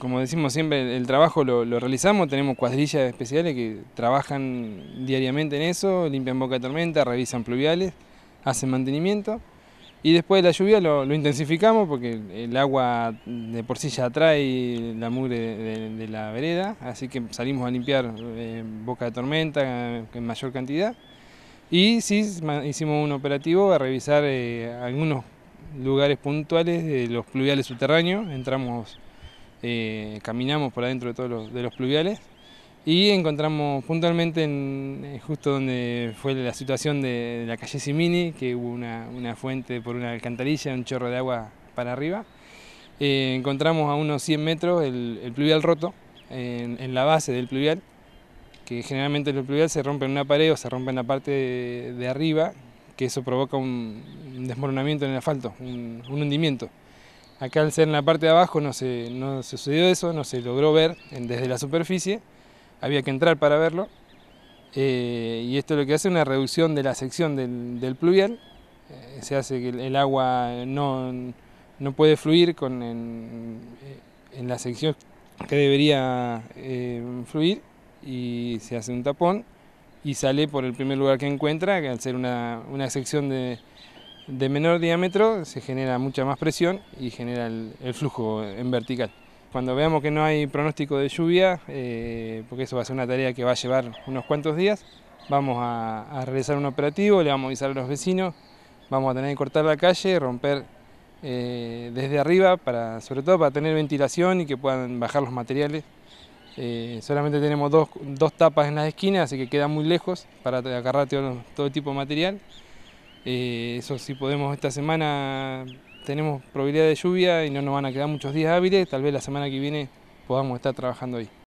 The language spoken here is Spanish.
como decimos siempre, el trabajo lo, realizamos, tenemos cuadrillas especiales que trabajan diariamente en eso, limpian boca de tormenta, revisan pluviales, hacen mantenimiento. Y después de la lluvia lo, intensificamos porque el agua de por sí ya atrae la mugre de, la vereda, así que salimos a limpiar eh, boca de tormenta eh, en mayor cantidad. Y sí, hicimos un operativo a revisar eh, algunos lugares puntuales de los pluviales subterráneos, entramos eh, caminamos por adentro de todos los, pluviales y encontramos puntualmente en, eh, justo donde fue la situación de, la calle Simini, que hubo una, fuente por una alcantarilla, un chorro de agua para arriba. Eh, encontramos a unos 100 metros el, pluvial roto, en, la base del pluvial, que generalmente el pluvial se rompe en una pared o se rompe en la parte de, arriba, que eso provoca un, desmoronamiento en el asfalto, un hundimiento. Acá al ser en la parte de abajo no, se, no sucedió eso, no se logró ver desde la superficie, había que entrar para verlo. Eh, y esto lo que hace es una reducción de la sección del, pluvial, eh, se hace que el, agua no, no, puede fluir con en, eh, la sección que debería fluir y se hace un tapón y sale por el primer lugar que encuentra, que al ser una, una sección de, de menor diámetro se genera mucha más presión y genera el, flujo en vertical. Cuando veamos que no hay pronóstico de lluvia, eh, porque eso va a ser una tarea que va a llevar unos cuantos días, vamos a, realizar un operativo, le vamos a avisar a los vecinos, vamos a tener que cortar la calle, romper eh, desde arriba, para, sobre todo para tener ventilación y que puedan bajar los materiales. Eh, solamente tenemos dos, tapas en las esquinas, así que queda muy lejos para agarrar todo tipo de material. Eh, eso sí podemos, esta semana tenemos probabilidad de lluvia y no nos van a quedar muchos días hábiles, tal vez la semana que viene podamos estar trabajando ahí.